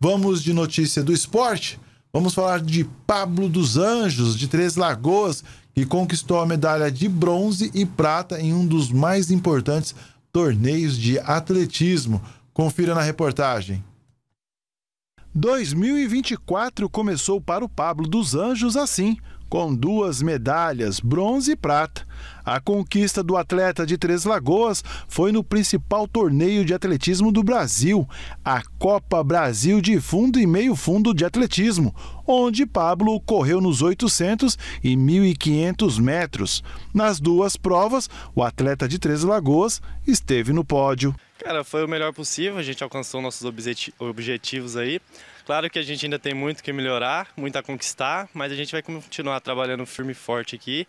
Vamos de notícia do esporte. Vamos falar de Pablo dos Anjos, de Três Lagoas, que conquistou a medalha de bronze e prata em um dos mais importantes torneios de atletismo. Confira na reportagem. 2024 começou para o Pablo dos Anjos assim, com duas medalhas, bronze e prata. A conquista do atleta de Três Lagoas foi no principal torneio de atletismo do Brasil, a Copa Brasil de Fundo e Meio Fundo de Atletismo, onde Pablo correu nos 800 e 1.500 metros. Nas duas provas, o atleta de Três Lagoas esteve no pódio. Cara, foi o melhor possível, a gente alcançou nossos objetivos aí. Claro que a gente ainda tem muito que melhorar, muito a conquistar, mas a gente vai continuar trabalhando firme e forte aqui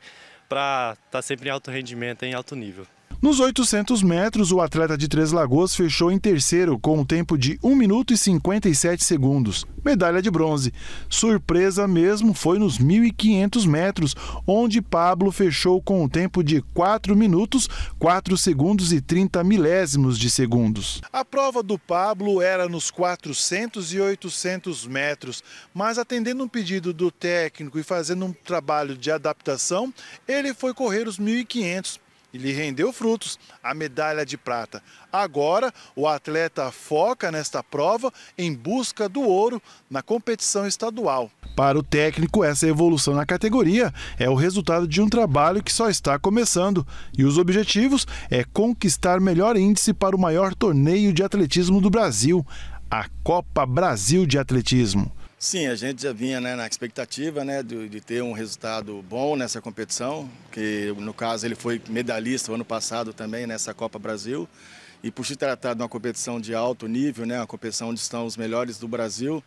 para estar tá sempre em alto rendimento, em alto nível. Nos 800 metros, o atleta de Três Lagoas fechou em terceiro com um tempo de 1 minuto e 57 segundos, medalha de bronze. Surpresa mesmo foi nos 1.500 metros, onde Pablo fechou com um tempo de 4 minutos, 4 segundos e 30 milésimos de segundos. A prova do Pablo era nos 400 e 800 metros, mas atendendo um pedido do técnico e fazendo um trabalho de adaptação, ele foi correr os 1.500 e lhe rendeu frutos a medalha de prata. Agora, o atleta foca nesta prova em busca do ouro na competição estadual. Para o técnico, essa evolução na categoria é o resultado de um trabalho que só está começando e os objetivos é conquistar melhor índice para o maior torneio de atletismo do Brasil, a Copa Brasil de Atletismo. Sim, a gente já vinha né, na expectativa né, de, de, ter um resultado bom nessa competição, que no caso ele foi medalhista ano passado também nessa Copa Brasil. E por se tratar de uma competição de alto nível, né, uma competição onde estão os melhores do Brasil,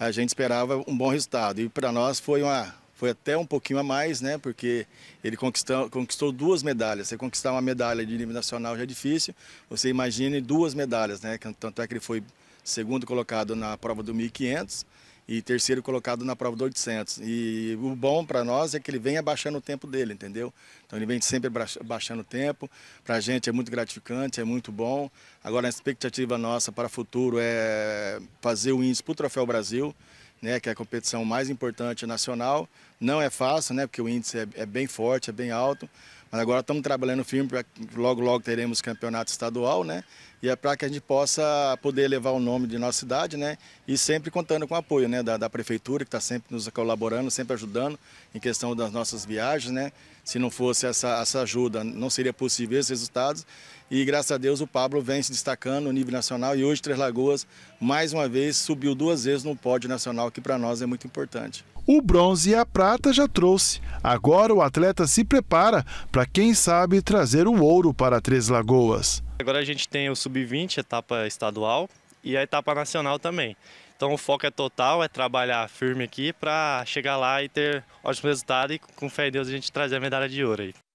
a gente esperava um bom resultado. E para nós foi, uma, foi até um pouquinho a mais, né, porque ele conquistou, conquistou duas medalhas. Você conquistar uma medalha de nível nacional já é difícil, você imagine duas medalhas, né, tanto é que ele foi segundo colocado na prova do 1500 e terceiro colocado na prova do 800. E o bom para nós é que ele vem abaixando o tempo dele, entendeu? Então ele vem sempre abaixando o tempo. Para a gente é muito gratificante, é muito bom. Agora a expectativa nossa para o futuro é fazer o índice para o Troféu Brasil, né, que é a competição mais importante nacional. Não é fácil, né, porque o índice é, é bem forte, é bem alto, mas agora estamos trabalhando firme para logo, logo teremos campeonato estadual, né? E é para que a gente possa poder levar o nome de nossa cidade, né? E sempre contando com o apoio né? da, da prefeitura, que está sempre nos colaborando, sempre ajudando em questão das nossas viagens, né? Se não fosse essa, essa ajuda, não seria possível esses resultados. E graças a Deus o Pablo vem se destacando no nível nacional e hoje Três Lagoas, mais uma vez, subiu duas vezes no pódio nacional, que para nós é muito importante. O bronze e a prata já trouxe. Agora o atleta se prepara para, quem sabe, trazer o ouro para Três Lagoas. Agora a gente tem o sub-20, etapa estadual e a etapa nacional também. Então o foco é total, é trabalhar firme aqui para chegar lá e ter ótimo resultado e com fé em Deus a gente trazer a medalha de ouro aí.